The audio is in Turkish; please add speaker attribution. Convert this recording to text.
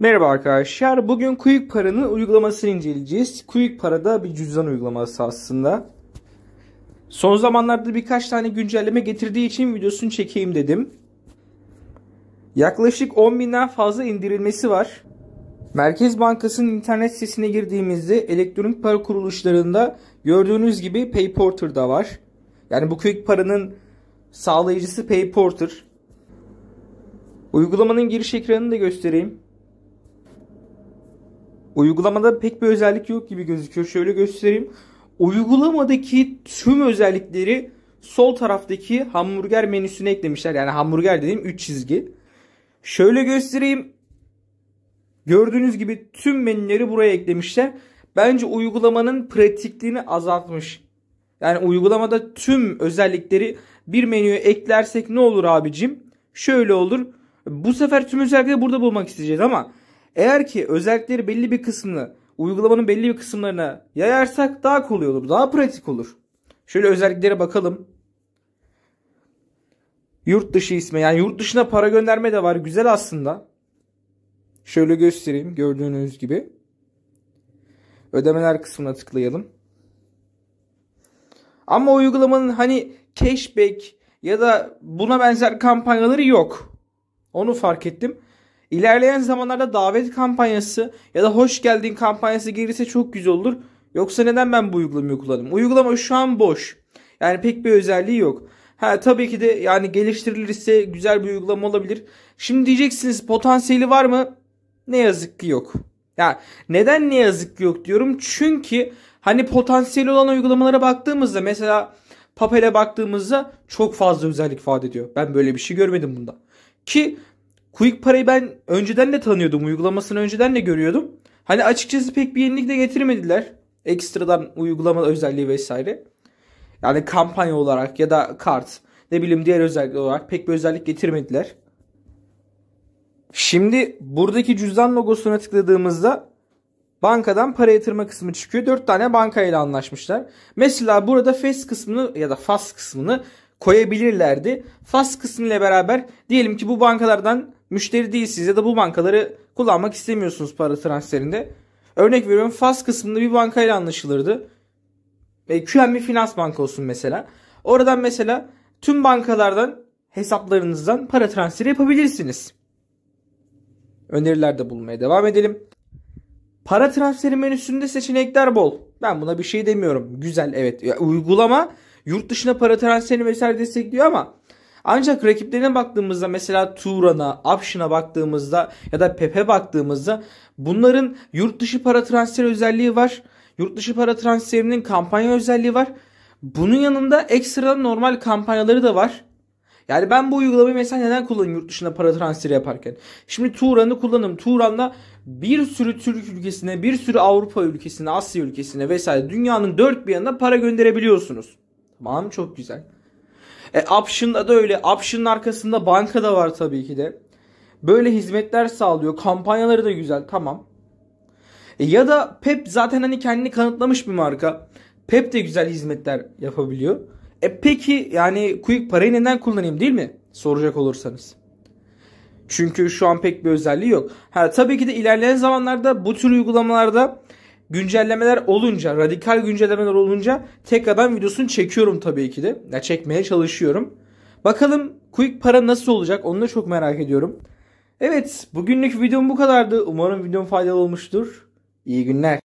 Speaker 1: Merhaba arkadaşlar. Bugün Quick Para'nın uygulamasını inceleyeceğiz. Quick da bir cüzdan uygulaması aslında. Son zamanlarda birkaç tane güncelleme getirdiği için videosunu çekeyim dedim. Yaklaşık 10.000'den fazla indirilmesi var. Merkez Bankası'nın internet sitesine girdiğimizde elektronik para kuruluşlarında gördüğünüz gibi PayPorter da var. Yani bu Quick Para'nın sağlayıcısı PayPorter. Uygulamanın giriş ekranını da göstereyim. Uygulamada pek bir özellik yok gibi gözüküyor. Şöyle göstereyim. Uygulamadaki tüm özellikleri sol taraftaki hamburger menüsüne eklemişler. Yani hamburger dediğim 3 çizgi. Şöyle göstereyim. Gördüğünüz gibi tüm menüleri buraya eklemişler. Bence uygulamanın pratikliğini azaltmış. Yani uygulamada tüm özellikleri bir menüye eklersek ne olur abicim? Şöyle olur. Bu sefer tüm özellikleri burada bulmak isteyeceğiz ama eğer ki özellikleri belli bir kısmını uygulamanın belli bir kısımlarına yayarsak daha kolay olur. Daha pratik olur. Şöyle özelliklere bakalım. Yurt dışı isme, yani yurt dışına para gönderme de var. Güzel aslında. Şöyle göstereyim gördüğünüz gibi. Ödemeler kısmına tıklayalım. Ama uygulamanın hani cashback ya da buna benzer kampanyaları yok. Onu fark ettim. İlerleyen zamanlarda davet kampanyası ya da hoş geldin kampanyası gelirse çok güzel olur. Yoksa neden ben bu uygulamayı kullandım? Uygulama şu an boş. Yani pek bir özelliği yok. Ha tabii ki de yani geliştirilirse güzel bir uygulama olabilir. Şimdi diyeceksiniz potansiyeli var mı? Ne yazık ki yok. Ya yani neden ne yazık ki yok diyorum? Çünkü hani potansiyeli olan uygulamalara baktığımızda mesela Papel'e baktığımızda çok fazla özellik vaat ediyor. Ben böyle bir şey görmedim bunda. Ki Quick Para'yı ben önceden de tanıyordum. Uygulamasını önceden de görüyordum. Hani açıkçası pek bir yenilik de getirmediler. Ekstradan uygulama özelliği vesaire. Yani kampanya olarak ya da kart ne bileyim diğer özellik olarak pek bir özellik getirmediler. Şimdi buradaki cüzdan logosuna tıkladığımızda bankadan para yatırma kısmı çıkıyor. 4 tane bankayla anlaşmışlar. Mesela burada FAS kısmını ya da FAS kısmını koyabilirlerdi. FAS kısmıyla beraber diyelim ki bu bankalardan müşteri değilsiniz ya da bu bankaları kullanmak istemiyorsunuz para transferinde. Örnek veriyorum FAS kısmında bir bankayla anlaşılırdı. E, QNB Finans Banka olsun mesela. Oradan mesela tüm bankalardan hesaplarınızdan para transferi yapabilirsiniz. Önerilerde bulunmaya devam edelim. Para transferi menüsünde seçenekler bol. Ben buna bir şey demiyorum. Güzel evet. Ya, uygulama yurt dışına para transferini vesaire destekliyor ama ancak rakiplerine baktığımızda mesela Turan'a, Upshin'a baktığımızda ya da Pepe baktığımızda bunların yurt dışı para transferi özelliği var. Yurt dışı para transferinin kampanya özelliği var. Bunun yanında ekstra normal kampanyaları da var. Yani ben bu uygulamayı mesela neden kullanayım yurt dışında para transferi yaparken? Şimdi Turan'ı kullanım. Tura'nda bir sürü Türk ülkesine, bir sürü Avrupa ülkesine, Asya ülkesine vesaire dünyanın dört bir yanına para gönderebiliyorsunuz. Tamam çok güzel. E, Option'da da öyle. Option'ın arkasında banka da var tabii ki de. Böyle hizmetler sağlıyor. Kampanyaları da güzel. Tamam. E, ya da Pep zaten hani kendini kanıtlamış bir marka. Pep de güzel hizmetler yapabiliyor. E peki yani Quick parayı neden kullanayım değil mi? Soracak olursanız. Çünkü şu an pek bir özelliği yok. Ha tabii ki de ilerleyen zamanlarda bu tür uygulamalarda güncellemeler olunca, radikal güncellemeler olunca tekrardan videosunu çekiyorum tabii ki de. Ya çekmeye çalışıyorum. Bakalım quick para nasıl olacak onu da çok merak ediyorum. Evet bugünlük videom bu kadardı. Umarım videom faydalı olmuştur. İyi günler.